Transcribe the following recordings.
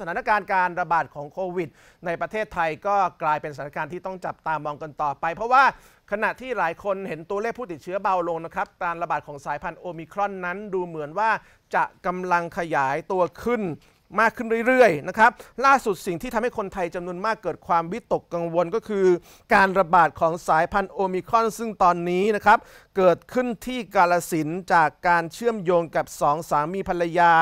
สถานการณ์การระบาดของโควิด ในประเทศไทยก็กลายเป็นสถานการณ์ที่ต้องจับตามองกันต่อไป เพราะว่าขณะที่หลายคนเห็นตัวเลขผู้ติดเชื้อเบาลงนะครับการระบาดของสายพันธุ์โอมิครอนนั้นดูเหมือนว่าจะกำลังขยายตัวขึ้นมากขึ้นเรื่อยๆ นะครับ ล่าสุดสิ่งที่ทำให้คนไทยจำนวนมากเกิดความวิตกกังวลก็คือ การระบาดของสายพันธุ์โอมิครอนซึ่งตอนนี้นะครับเกิดขึ้นที่กาลสินจากการเชื่อมโยงกับ2สามีภรรยา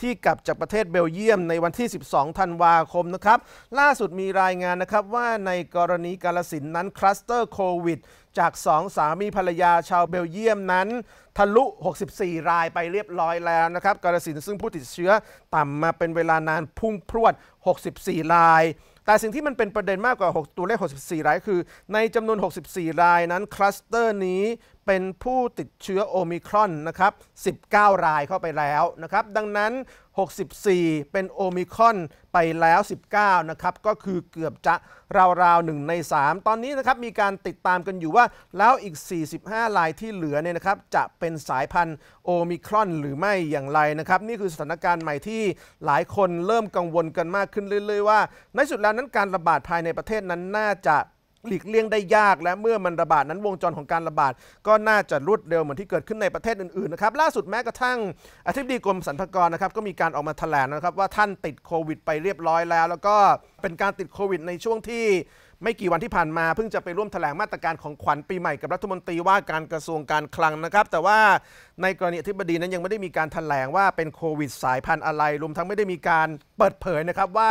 ที่กลับจากประเทศเบลเยียมในวันที่ 12 ธันวาคมนะครับล่าสุดมีรายงานนะครับว่าในกรณีกาลสินนั้นคลัสเตอร์โควิดจาก2สามีภรรยาชาวเบลเยียมนั้น ทะลุ 64รายไปเรียบร้อยแล้วนะครับกาลสินซึ่งผู้ติดเชื้อต่ำมาเป็นเวลานานพุ่งพรวด 64รายแต่สิ่งที่มันเป็นประเด็นมากกว่า 6 ตัวเลข 64 ราย คือ ในจำนวน 64 รายนั้น คลัสเตอร์นี้เป็นผู้ติดเชื้อโอมิครอนนะครับ 19 รายเข้าไปแล้วนะครับ ดังนั้น 64 เป็นโอมิครอนไปแล้ว 19 นะครับ ก็คือเกือบจะราวๆ1ใน 3 ตอนนี้นะครับ มีการติดตามกันอยู่ว่า แล้วอีก 45 รายที่เหลือเนี่ยนะครับ จะเป็นสายพันธุ์โอมิครอนหรือไม่อย่างไรนะครับ นี่คือสถานการณ์ใหม่ที่หลายคนเริ่มกังวลกันมากขึ้นเรื่อยๆ ว่า ในสุดแล้วนั้นการระบาดภายในประเทศนั้นน่าจะหลีกเลี่ยงได้ยาก และเมื่อมันระบาด นั้นวงจรของการระบาดก็น่าจะรวดเร็วเหมือนที่เกิดขึ้นในประเทศอื่นๆนะครับล่าสุดแม้กระทั่งอธิบดีกรมสรรพากรนะครับก็มีการออกมาแถลงนะครับว่าท่านติดโควิดไปเรียบร้อยแล้วแล้วก็เป็นการติดโควิดในช่วงที่ไม่กี่วันที่ผ่านมาเพิ่งจะไปร่วมแถลงมาตรการของขวัญปีใหม่กับรัฐมนตรีว่าการกระทรวงการคลังนะครับ แต่ว่าในกรณีอธิบดีนั้นยังไม่ได้มีการถแถลงว่าเป็นโควิดสายพันธุ์อะไร รวมทั้งไม่ได้มีการเปิดเผยนะครับว่า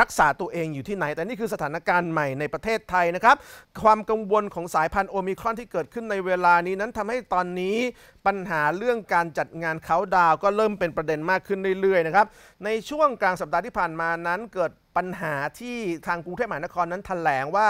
รักษาตัวเองอยู่ที่ไหน แต่นี่คือสถานการณ์ใหม่ในประเทศไทยนะครับ ความกังวลของสายพันธุ์โอมิครอนที่เกิดขึ้นในเวลานี้นั้นทำให้ตอนนี้ปัญหาเรื่องการจัดงานเขาดาวก็เริ่มเป็นประเด็นมากขึ้นเรื่อยๆนะครับ ในช่วงกลางสัปดาห์ที่ผ่านมานั้น เกิดปัญหาที่ทางกรุงเทพมหานครนั้นถแถลงว่า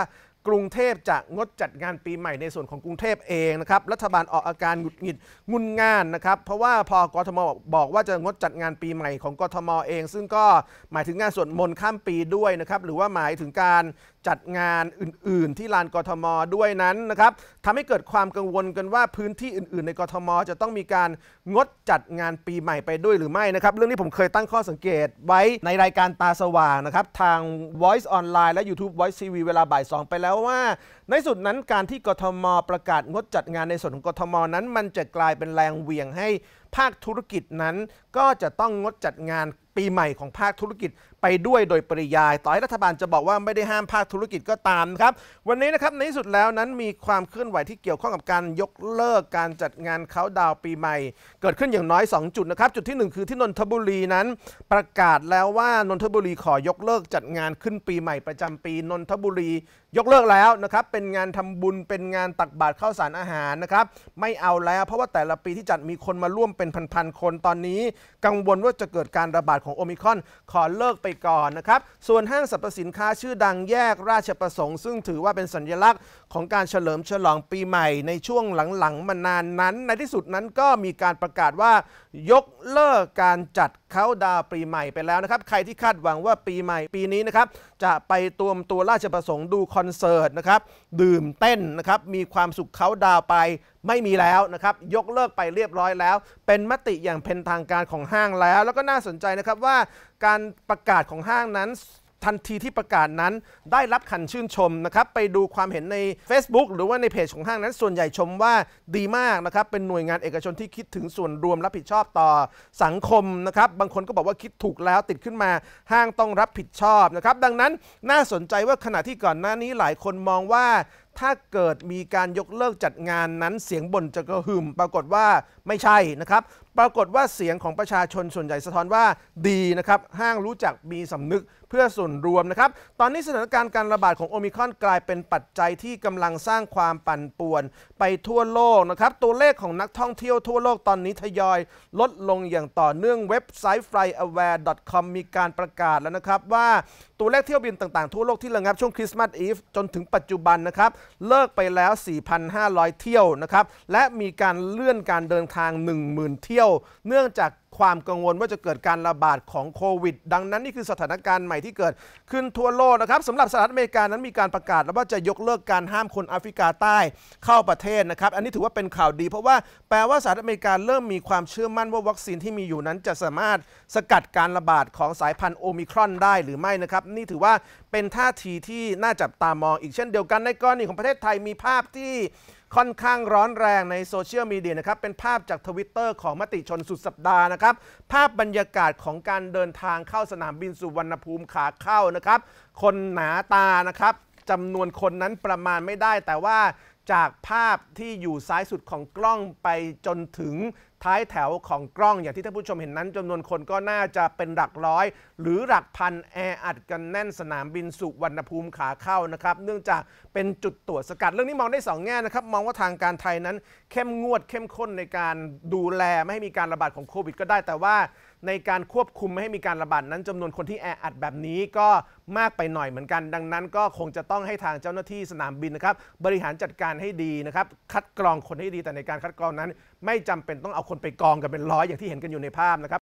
กรุงเทพจะงดจัดงานปีใหม่ในส่วนของกรุงเทพเองนะครับรัฐบาลออกอาการหงุดหงิดงุนง่านนะครับเพราะว่าพอกทมบอกว่าจะงดจัดงานปีใหม่ของกทมเอง ซึ่งก็หมายถึงงานสวดมนต์ข้ามปีด้วยนะครับหรือว่าหมายถึงการจัดงานอื่นๆ ที่ลานกทมด้วยนั้นนะครับทำให้เกิดความกังวลกันว่าพื้นที่อื่น ๆในกทม จะต้องมีการงดจัดงานปีใหม่ไปด้วยหรือไม่นะครับ เรื่องนี้ผมเคยตั้งข้อสังเกตไว้ในรายการตาสว่างนะครับทาง Voice Online และ YouTube Voice TV เวลาบ่าย2ไปแล้วแล้วว่าในสุดนั้นการที่กทมประกาศงดจัดงานในส่วนของกทมนั้น มันจะกลายเป็นแรงเหวี่ยงให้ภาคธุรกิจนั้น ก็จะต้องงดจัดงานปีใหม่ของภาคธุรกิจไปด้วยโดยปริยาย ต่อให้รัฐบาลจะบอกว่าไม่ได้ห้ามภาคธุรกิจก็ตามครับ วันนี้นะครับ ในที่สุดแล้วนั้นมีความเคลื่อนไหวที่เกี่ยวข้องกับการยกเลิกการจัดงานเขาดาวปีใหม่ เกิดขึ้นอย่างน้อย 2 จุด นะครับ จุดที่ 1 คือที่นนทบุรีนั้น ประกาศแล้วว่านนทบุรีขอยกเลิกจัดงานขึ้นปีใหม่ประจำปี นนทบุรี ยกเลิกแล้วนะครับเป็นงานทำบุญเป็นงานตักบาตรข้าวสารอาหารนะครับไม่เอาแล้วเพราะว่าแต่ละปีที่จัดมีคนมาร่วมเป็นพันๆคนตอนนี้ กังวลว่าจะเกิดการระบาดของโอมิคอนขอเลิกไปก่อนนะครับ ส่วนห้างสรรพสินค้าชื่อดังแยกราชประสงค์ ซึ่งถือว่าเป็นสัญลักษณ์ของการเฉลิมฉลองปีใหม่ในช่วงหลังๆมานานนั้น ในที่สุดนั้นก็มีการประกาศว่า ยกเลิกการจัดเขาดาวปีใหม่ไปแล้วนะครับ ใครที่คาดหวังว่าปีใหม่ปีนี้นะครับจะไปตัวมตัวราชประสงค์ดูคอนเสิร์ตนะครับดื่มเต้นนะครับมีความสุขเขาดาวไปไม่มีแล้วนะครับยกเลิกไปเรียบร้อยแล้ว เป็นมติอย่างเป็นทางการของห้างแล้ว แล้วก็น่าสนใจนะครับว่าการประกาศของห้างนั้น ทันทีที่ประกาศนั้นได้รับคันชื่นชมนะครับไปดูความเห็นใน Facebook หรือว่าในเพจของห้างนั้นส่วนใหญ่ชมว่าดีมากนะครับเป็นหน่วยงานเอกชนที่คิดถึงส่วนรวมรับผิดชอบต่อสังคมนะครับ บางคนก็บอกว่าคิดถูกแล้วติดขึ้นมาห้างต้องรับผิดชอบนะครับดังนั้นน่าสนใจว่าขณะที่ก่อนหน้านี้หลายคนมองว่าถ้าเกิดมีการยกเลิกจัดงานนั้นเสียงบ่นจะกระหึ่มปรากฏว่าไม่ใช่นะครับปรากฏว่าเสียงของประชาชนส่วนใหญ่สะท้อนว่าดีนะครับห้างรู้จักมีสำนึกเพื่อส่วนรวมนะครับ ตอนนี้สถานการณ์การระบาดของโอมิครอนกลายเป็นปัจจัยที่กำลังสร้างความปั่นป่วนไปทั่วโลกนะครับตัวเลขของนักท่องเที่ยวทั่วโลกตอนนี้ทยอยลดลงอย่างต่อเนื่องเว็บไซต์ flyaware.com มีการประกาศแล้วนะครับว่าตัวเลขเที่ยวบินต่างๆทั่วโลกที่ระงับช่วงคริสต์มาสอีฟจนถึงปัจจุบันนะครับ เลิกไปแล้ว 4,500 เที่ยวนะครับ และมีการเลื่อนการเดินทาง 10,000 เที่ยวเนื่องจากความกังวลว่าจะเกิดการระบาดของโควิดดังนั้นนี่คือสถานการณ์ใหม่ที่เกิดขึ้นทั่วโลกนะครับสำหรับสหรัฐอเมริกานั้นมีการประกาศ แล้วว่าจะยกเลิกการห้ามคนแอฟริกาใต้เข้าประเทศนะครับอันนี้ถือว่าเป็นข่าวดีเพราะว่าแปลว่าสหรัฐอเมริกาเริ่มมีความเชื่อมั่นว่าวัคซีนที่มีอยู่นั้น จะสามารถสกัดการระบาดของสายพันธุ์โอมิครอนได้หรือไม่นะครับนี่ถือว่าเป็นท่าทีที่น่าจับตามอง อีกเช่นเดียวกันในกรณีของประเทศไทยมีภาพที่ค่อนข้างร้อนแรงในโซเชียลมีเดียนะครับเป็นภาพจากทวิตเตอร์ของมติชนสุดสัปดาห์นะครับ ภาพบรรยากาศของการเดินทางเข้าสนามบินสุวรรณภูมิขาเข้านะครับคนหนาตานะครับจำนวนคนนั้นประมาณไม่ได้ แต่ว่าจากภาพที่อยู่ซ้ายสุดของกล้องไปจนถึงท้ายแถวของกล้องอย่างที่ท่านผู้ชมเห็นนั้นจำนวนคนก็น่าจะเป็นหลักร้อย หรือหลักพันแออัดกันแน่นสนามบินสุวรรณภูมิขาเข้านะครับ เนื่องจากเป็นจุดตรวจสกัดเรื่องนี้มองได้2แง่นะครับ มองว่าทางการไทยนั้นเข้มงวดเข้มข้นในการดูแลไม่ให้มีการระบาดของโควิด ก็ได้แต่ว่าในการควบคุมไม่ให้มีการระบาดนั้น จำนวนคนที่แออัดแบบนี้ก็มากไปหน่อยเหมือนกัน ดังนั้นก็คงจะต้องให้ทางเจ้าหน้าที่สนามบินนะครับบริหารจัดการให้ดีนะครับคัดกรองคนให้ดีแต่ในการคัดกรองนั้น ไม่จำเป็นต้องเอาคนไปกองกันเป็นร้อยอย่างที่เห็นกันอยู่ในภาพนะครับ